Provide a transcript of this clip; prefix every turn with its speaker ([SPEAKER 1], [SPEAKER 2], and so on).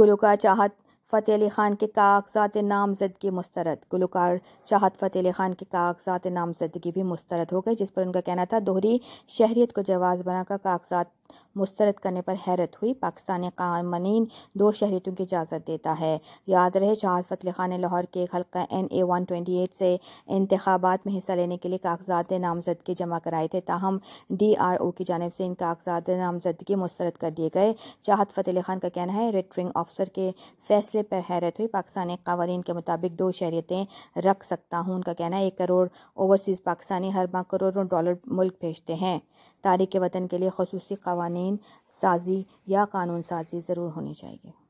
[SPEAKER 1] गुलकार चाहत फ़तेह अली ख़ान के कागजात नामजदगी मुस्तरद गुलकार चाहत फ़तेह अली ख़ान के कागजात नामजदगी भी मुस्तरद हो गई जिस पर उनका कहना था दोहरी शहरीत को जवाज़ बनाकर कागजात मुस्तरद करने पर हैरत हुई पाकिस्तानी कानून दो शहरीतों की इजाज़त देता है याद रहे शाह फतल खान ने लाहौर के एक हल्का N A one twenty eight से इंतबात में हिस्सा लेने के लिए कागजात नामजदगी जमा कराए थे ताहम डी आर ओ की जानब से इन कागजात नामजदगी मुस्तरद कर दिए गए चाहत फतेह खान का कहना है रिटरिंग ऑफिसर के फैसले पर हैरत हुई पाकिस्तानी कवानीन के मुताबिक दो शहरीतें रख सकता हूँ उनका कहना है एक करोड़ ओवरसीज़ पाकिस्तानी हर माह करोड़ों डॉलर मुल्क भेजते हैं तारीख़ वतन के लिए खसूस कवानीन साजी या कानून साजी ज़रूर होनी चाहिए